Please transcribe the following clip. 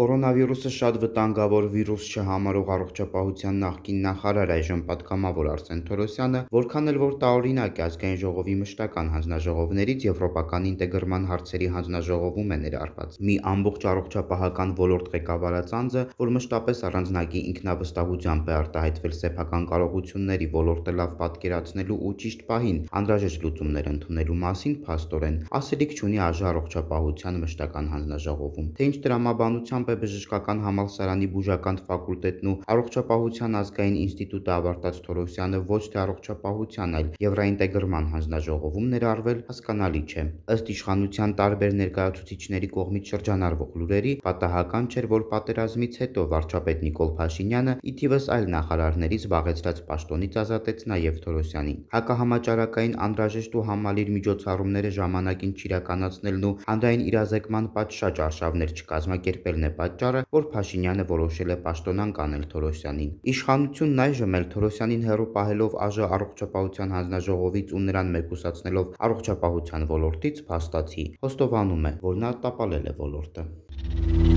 Կորոնավիրուսը շատ վտանգավոր վիրուս չհամարող առողջապահության նախկին նախարար այժմ պատգամավոր Արսեն Թորոսյանը, որքան էլ որ տարօրինակ է ազգային ժողովի մշտական հանձնաժողովներից եվրոպական ինտեգրման հարցերի հանձնաժողովում է ներառված։ Մի ամբողջ առողջապահական ոլորտ ղեկավարած անձը, որ մշտապես առանձնագի ինքնավստահությամբ է արտահայտվել սեփական կարողությունների ոլորտը լավ պատկերացնելու ու ճիշտ պահին անհրաժեշտ լուծումներ ընդունելու մասին փաստորեն ասելիք չունի ԱԺ առողջապահության մշտական հանձնաժողովում։ Թե ինչ դրամաբանությամբ ՀՀՊ բժշկական համալսարանի բուժական ֆակուլտետն ու Առողջապահության ազգային ինստիտուտը ավարտած Թորոսյանը ոչ թե առողջապահության, այլ եվրոինտեգրման հանձնաժողովում ներառվել հասկանալի չէ։ Ըստ իշխանության տարբեր ներկայացուցիչների կողմից շրջանառվող լուրերի, պատահական չէր, որ պատերազմից հետո վարչապետ Նիկոլ Փաշինյանը ի թիվս այլ նախարարների զբաղեցրած պաշտոնից ազատեց նաև Թորոսյանին։ Հակահամաճարակային անհրաժեշտ ու համալիր միջոցառումները ժամանակին չիրականացնելն ու հանրային իրազեկման պատշաճ արշավներ չկազմակերպելն է պատճառը, որ Փաշինյանը որոշել է պաշտոնանկ անել Թորոսյանին։ Իշխանությունն այժմ էլ Թորոսյանին հերո պահելով ԱԺ առողջապահության հանձնաժողովից ու նրան մեկուսացնելով առողջապահության ոլորտից փաստացի հոստովանում է, որ նա տապալել է ոլորտը։ Thank you